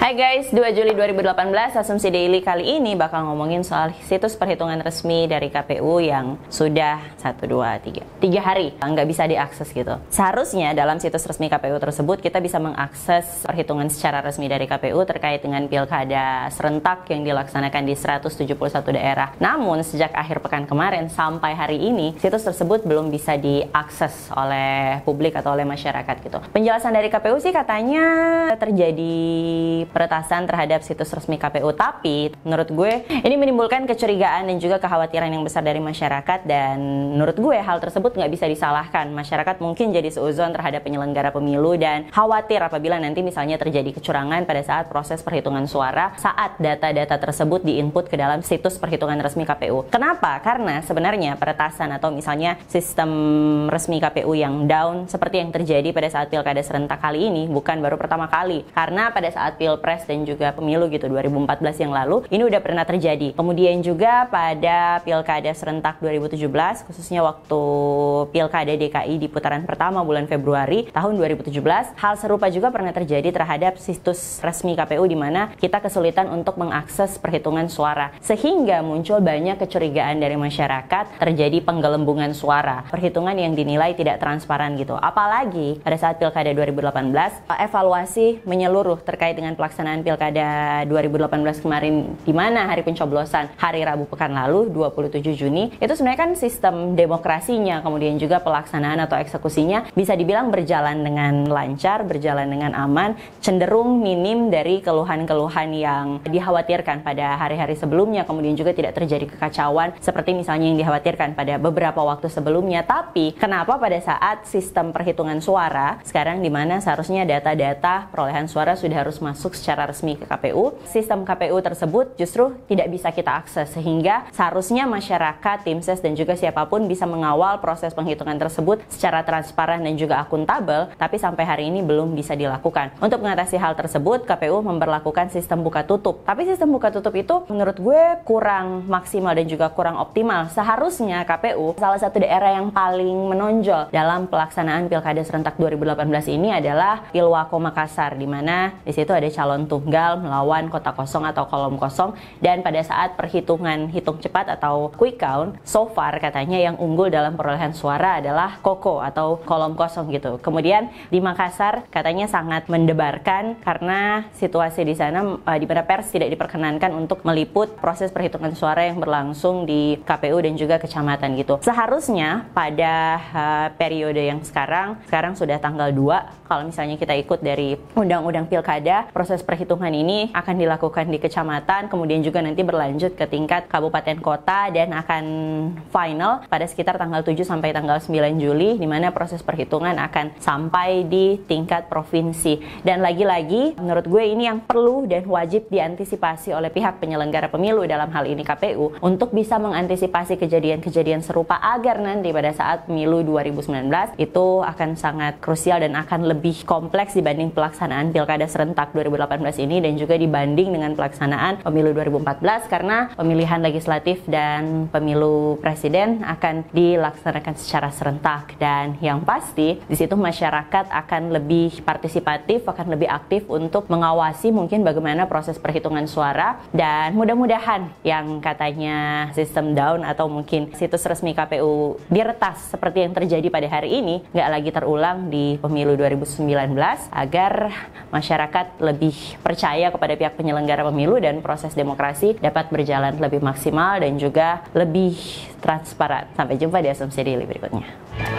Hai guys, 2 Juli 2018 Asumsi Daily kali ini bakal ngomongin soal situs perhitungan resmi dari KPU yang sudah 1, 2, 3 3 hari nggak bisa diakses gitu Seharusnya dalam situs resmi KPU tersebut kita bisa mengakses perhitungan secara resmi dari KPU terkait dengan pilkada serentak yang dilaksanakan di 171 daerah Namun sejak akhir pekan kemarin sampai hari ini situs tersebut belum bisa diakses oleh publik atau oleh masyarakat gitu Penjelasan dari KPU sih katanya terjadi peretasan terhadap situs resmi KPU. Tapi menurut gue ini menimbulkan kecurigaan dan juga kekhawatiran yang besar dari masyarakat dan menurut gue hal tersebut nggak bisa disalahkan. Masyarakat mungkin jadi seuzon terhadap penyelenggara pemilu dan khawatir apabila nanti misalnya terjadi kecurangan pada saat proses perhitungan suara saat data-data tersebut diinput ke dalam situs perhitungan resmi KPU. Kenapa? Karena sebenarnya peretasan atau misalnya sistem resmi KPU yang down seperti yang terjadi pada saat pilkada serentak kali ini bukan baru pertama kali. Karena pada saat pil Pilpres dan juga pemilu gitu 2014 yang lalu ini udah pernah terjadi. Kemudian juga pada Pilkada serentak 2017 khususnya waktu Pilkada DKI di putaran pertama bulan Februari tahun 2017 hal serupa juga pernah terjadi terhadap situs resmi KPU di mana kita kesulitan untuk mengakses perhitungan suara sehingga muncul banyak kecurigaan dari masyarakat terjadi penggelembungan suara perhitungan yang dinilai tidak transparan gitu apalagi pada saat pilkada 2018 evaluasi menyeluruh terkait dengan pelaksanaan pelaksanaan Pilkada 2018 kemarin di mana hari pencoblosan hari Rabu pekan lalu 27 Juni itu sebenarnya kan sistem demokrasinya kemudian juga pelaksanaan atau eksekusinya bisa dibilang berjalan dengan lancar, berjalan dengan aman, cenderung minim dari keluhan-keluhan yang dikhawatirkan pada hari-hari sebelumnya kemudian juga tidak terjadi kekacauan seperti misalnya yang dikhawatirkan pada beberapa waktu sebelumnya. Tapi kenapa pada saat sistem perhitungan suara sekarang di mana seharusnya data-data perolehan suara sudah harus masuk secara resmi ke KPU, sistem KPU tersebut justru tidak bisa kita akses sehingga seharusnya masyarakat, tim ses dan juga siapapun bisa mengawal proses penghitungan tersebut secara transparan dan juga akuntabel, tapi sampai hari ini belum bisa dilakukan. Untuk mengatasi hal tersebut, KPU memperlakukan sistem buka tutup. Tapi sistem buka tutup itu menurut gue kurang maksimal dan juga kurang optimal. Seharusnya KPU salah satu daerah yang paling menonjol dalam pelaksanaan Pilkada serentak 2018 ini adalah Pilwako Makassar di mana di situ ada calon calon tunggal melawan kota kosong atau kolom kosong dan pada saat perhitungan hitung cepat atau quick count so far katanya yang unggul dalam perolehan suara adalah koko atau kolom kosong gitu. Kemudian di Makassar katanya sangat mendebarkan karena situasi di sana uh, di mana pers tidak diperkenankan untuk meliput proses perhitungan suara yang berlangsung di KPU dan juga kecamatan gitu. Seharusnya pada uh, periode yang sekarang sekarang sudah tanggal 2 kalau misalnya kita ikut dari undang-undang pilkada proses proses perhitungan ini akan dilakukan di kecamatan, kemudian juga nanti berlanjut ke tingkat kabupaten kota dan akan final pada sekitar tanggal 7 sampai tanggal 9 Juli di mana proses perhitungan akan sampai di tingkat provinsi. Dan lagi-lagi menurut gue ini yang perlu dan wajib diantisipasi oleh pihak penyelenggara pemilu dalam hal ini KPU untuk bisa mengantisipasi kejadian-kejadian serupa agar nanti pada saat pemilu 2019 itu akan sangat krusial dan akan lebih kompleks dibanding pelaksanaan pilkada serentak 2018 2018 ini dan juga dibanding dengan pelaksanaan pemilu 2014 karena pemilihan legislatif dan pemilu presiden akan dilaksanakan secara serentak dan yang pasti di situ masyarakat akan lebih partisipatif, akan lebih aktif untuk mengawasi mungkin bagaimana proses perhitungan suara dan mudah-mudahan yang katanya sistem down atau mungkin situs resmi KPU diretas seperti yang terjadi pada hari ini nggak lagi terulang di pemilu 2019 agar masyarakat lebih lebih percaya kepada pihak penyelenggara pemilu dan proses demokrasi dapat berjalan lebih maksimal dan juga lebih transparan. Sampai jumpa di asumsi daily berikutnya.